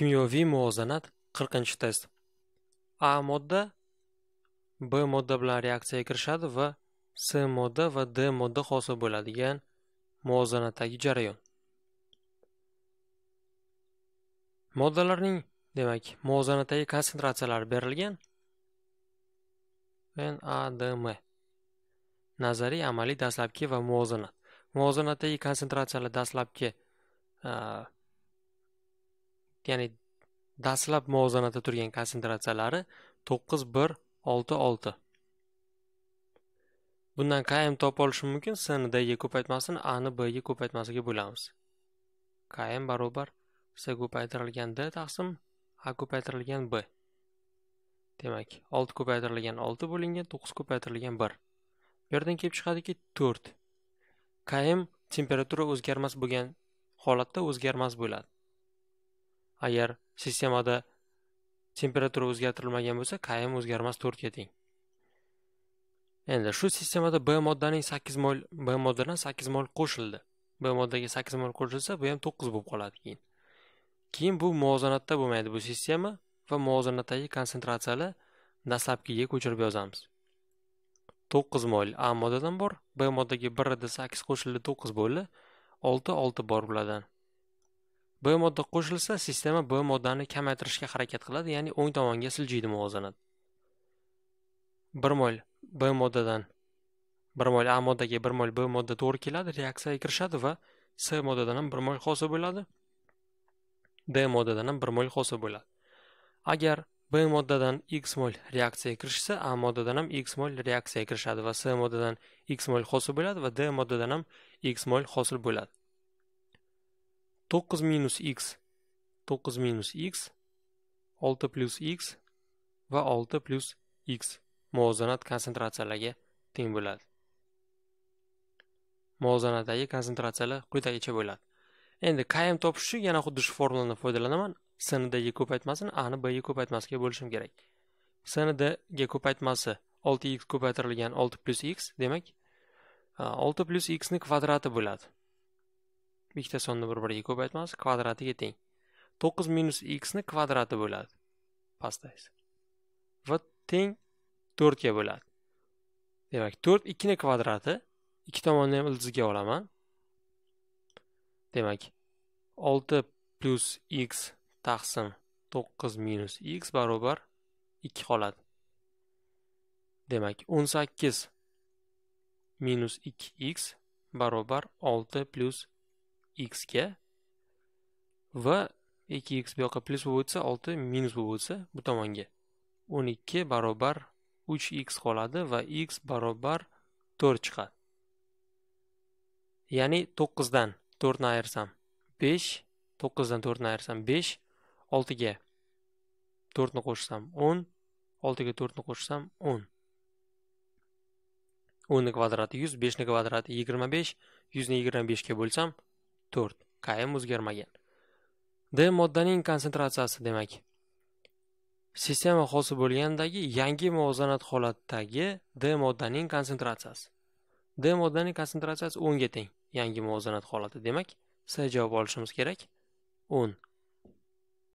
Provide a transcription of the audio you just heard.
Kimyoviy muvozanat 40 test. A modda B modda bilan reaksiyaga kirishadi va c modda va D modda hosil bo'ladigan muvozanatdagi jarayon. Moddalarning, demak, muvozanatdagi konsentratsiyalari berilgan. NADM. Nazariy, amaliy, dastlabki va muvozanat. Muvozanatdagi konsentratsiyalar dastlabki ya'ni dastlab muvozanatda turgan konsentratsiyalari to'qqiz bir olti olti bundan km topib olishim mumkin sni dga ko'paytmasini ani bga ko'paytmasiga bo'lamiz km barobar s ko'paytirilgan d taqsim a ko'paytirilgan b demak olti ko'paytirilgan olti bo'lingan to'qqiz ko'paytirilgan bir bu yerdan kelib chiqadiki to'rt km temperatura o'zgarmas bo'lgan holatda o'zgarmas bo'ladi agar sistemada temperatura o'zgartirilmagan bo'lsa k o'zgarmas to'rtga teng endi shu sistemada b moddaning sakkiz mol b moddadan sakkiz mol qo'shildi b moddaga sakkiz mol qo'shilsa bu ham to'qqiz bo'lib qoladi keyin keyin bu muvozanatda bo'lmaydi bu sistema va muvozanatdagi konsentratsiyalar dastlabkiga ko'chirib yozamiz to'qqiz mol a moddadan bor b moddaga birida sakkiz qo'shildi to'qqiz bo'ldi olti olti bor bulardan b modda qo'shilsa sistema b moddani kamaytirishga harakat qiladi ya'ni o'ng tomonga siljiydi muvozanat bir mol b moddadan bir mol a moddaga bir mol b modda to'g'ri keladi reaksiyaga kirishadi va c moddadan ham bir mol hosil bo'ladi d moddadan ham bir mol hosil bo'ladi agar b moddadan x mol reaksiyaga kirishsa a moddadan ham x mol reaksiyaga kirishadi va c moddadan x mol hosil bo'ladi va d moddadan ham x mol hosil bo'ladi 9 minus x 9 minus x 6 plus x va 6 plus x muvozanat konsentratsiyalarga teng bo'ladi muvozanatdagi konsentratsiyalar quyidagicha bo'ladi endi km topish uchun yana xuddi shu formuladan foydalanaman s ni dga ko'paytmasini a ni b ga ko'paytmasiga bo'lishim kerak s ni dga ko'paytmasi 6x ko'paytirilgan 6 plus x demak 6 plus x ni kvadrati bo'ladi bitta sonni bir biriga ko'paytamiz kvadratiga teng to'qqiz minus ni kvadrati bo'ladi pastda va teng to'rtga bo'ladi demak to'rt ikkini kvadrati ikki tomonni ham ildiziga olaman demak olti plyus x taqsim to'qqiz minus x barobar ikki qoladi demak o'n sakkiz minus ikki x barobar olti plyus x ga va 2x bu yoqqa plus bo'lsa 6 minus bo'lsa bu tomonga 12 barobar 3x qoladi va x barobar 4 chiqadi ya'ni 9 dan 4 ni ayirsam 5 9 dan 4 ni ayirsam 5 6 ga 4 ni qo'shsam 10 6 ga 4 ni qo'shsam 10 10 ni kvadrati 100 5 ni kvadrati 25 100 ni 25 ga bo'lsam 4. km o'zgarmagan. D moddaning konsentratsiyasi demak. Sistema hosil bo'lgandagi yangi muvozanat holatdagi D moddaning konsentratsiyasi. D moddaning konsentratsiyasi 10 ga teng yangi muvozanat holati. Demak, C javob olishimiz kerak. 10.